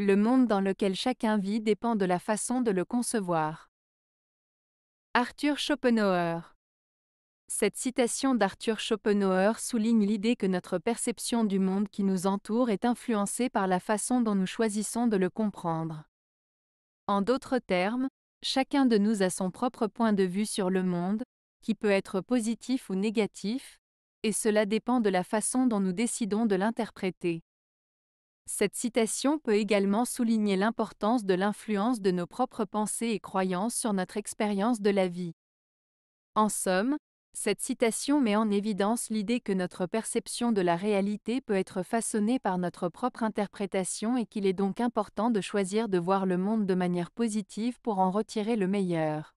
Le monde dans lequel chacun vit dépend de la façon de le concevoir. Arthur Schopenhauer Cette citation d'Arthur Schopenhauer souligne l'idée que notre perception du monde qui nous entoure est influencée par la façon dont nous choisissons de le comprendre. En d'autres termes, chacun de nous a son propre point de vue sur le monde, qui peut être positif ou négatif, et cela dépend de la façon dont nous décidons de l'interpréter. Cette citation peut également souligner l'importance de l'influence de nos propres pensées et croyances sur notre expérience de la vie. En somme, cette citation met en évidence l'idée que notre perception de la réalité peut être façonnée par notre propre interprétation et qu'il est donc important de choisir de voir le monde de manière positive pour en retirer le meilleur.